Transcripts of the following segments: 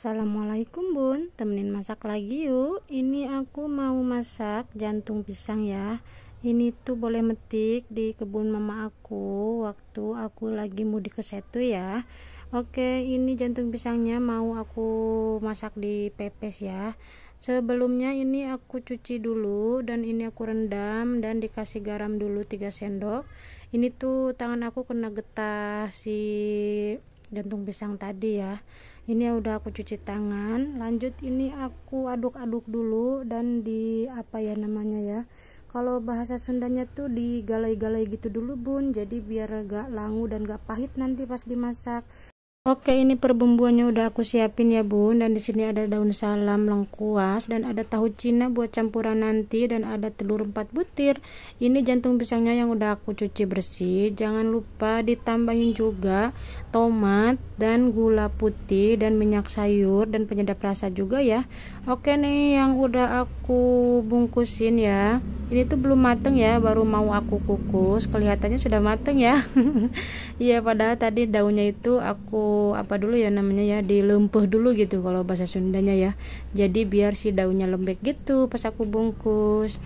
Assalamualaikum bun, temenin masak lagi yuk Ini aku mau masak jantung pisang ya Ini tuh boleh metik di kebun mama aku Waktu aku lagi mudik ke setu ya Oke ini jantung pisangnya mau aku masak di pepes ya Sebelumnya ini aku cuci dulu dan ini aku rendam dan dikasih garam dulu 3 sendok Ini tuh tangan aku kena getah si jantung pisang tadi ya ini udah aku cuci tangan lanjut ini aku aduk-aduk dulu dan di apa ya namanya ya kalau bahasa Sundanya tuh digalai-galai gitu dulu bun jadi biar gak langu dan gak pahit nanti pas dimasak Oke, ini perbumbuannya udah aku siapin ya, Bun. Dan di sini ada daun salam lengkuas dan ada tahu Cina buat campuran nanti dan ada telur 4 butir. Ini jantung pisangnya yang udah aku cuci bersih. Jangan lupa ditambahin juga tomat dan gula putih dan minyak sayur dan penyedap rasa juga ya. Oke nih yang udah aku bungkusin ya. Ini tuh belum mateng ya, baru mau aku kukus. Kelihatannya sudah mateng ya. Iya, padahal tadi daunnya itu aku apa dulu ya namanya ya dilempuh dulu gitu kalau bahasa Sundanya ya jadi biar si daunnya lembek gitu pas aku bungkus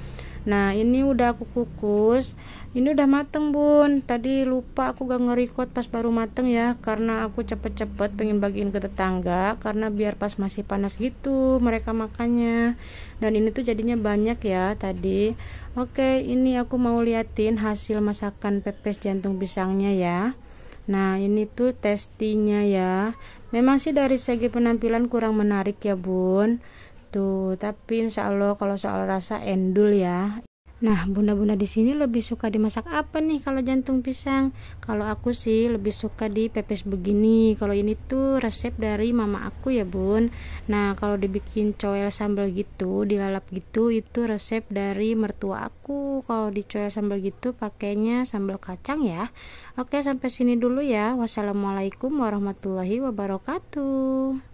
Nah ini udah aku kukus Ini udah mateng bun Tadi lupa aku gak ngerekod pas baru mateng ya Karena aku cepet-cepet pengen bagiin ke tetangga Karena biar pas masih panas gitu mereka makannya Dan ini tuh jadinya banyak ya tadi Oke ini aku mau liatin hasil masakan pepes jantung pisangnya ya Nah, ini tuh testinya ya. Memang sih dari segi penampilan kurang menarik ya, Bun. Tuh, tapi insya Allah kalau soal rasa endul ya. Nah, bunda-bunda di sini lebih suka dimasak apa nih kalau jantung pisang? Kalau aku sih lebih suka di pepes begini. Kalau ini tuh resep dari mama aku ya, Bun. Nah, kalau dibikin coel sambal gitu, dilalap gitu, itu resep dari mertua aku. Kalau di sambal gitu pakainya sambal kacang ya. Oke, sampai sini dulu ya. Wassalamualaikum warahmatullahi wabarakatuh.